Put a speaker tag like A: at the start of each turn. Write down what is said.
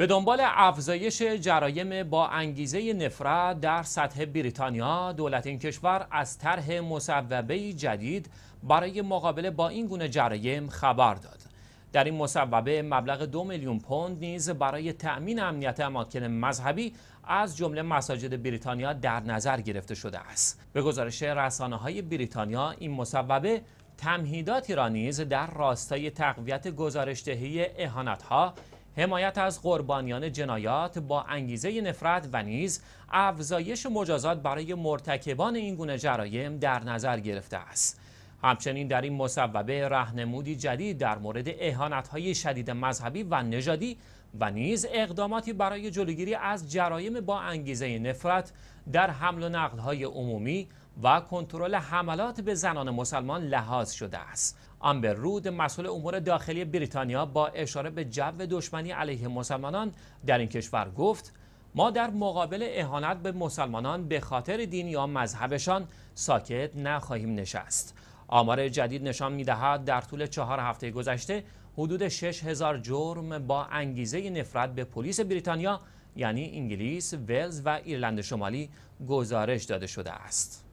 A: به دنبال افزایش جرایم با انگیزه نفرت در سطح بریتانیا دولت این کشور از طرح مصوبه جدید برای مقابله با این گونه جرایم خبر داد در این مصوبه مبلغ دو میلیون پوند نیز برای تأمین امنیت اماکن مذهبی از جمله مساجد بریتانیا در نظر گرفته شده است به گزارش رسانه های بریتانیا این مصوبه تمهیداتی را در راستای تقویت گزارشدهی اهانت ها حمایت از قربانیان جنایات با انگیزه نفرت و نیز افزایش مجازات برای مرتکبان این گونه جرایم در نظر گرفته است همچنین در این مصوبه رهنمودی جدید در مورد اهانت‌های شدید مذهبی و نژادی و نیز اقداماتی برای جلوگیری از جرایم با انگیزه نفرت در حمل و نقل‌های عمومی و کنترل حملات به زنان مسلمان لحاظ شده است. آمبر رود مسئول امور داخلی بریتانیا با اشاره به جو دشمنی علیه مسلمانان در این کشور گفت ما در مقابل اهانت به مسلمانان به خاطر دین یا مذهبشان ساکت نخواهیم نشست. آمار جدید نشان می‌دهد در طول چهار هفته گذشته حدود 6000 جرم با انگیزه نفرت به پلیس بریتانیا یعنی انگلیس، ولز و ایرلند شمالی گزارش داده شده است.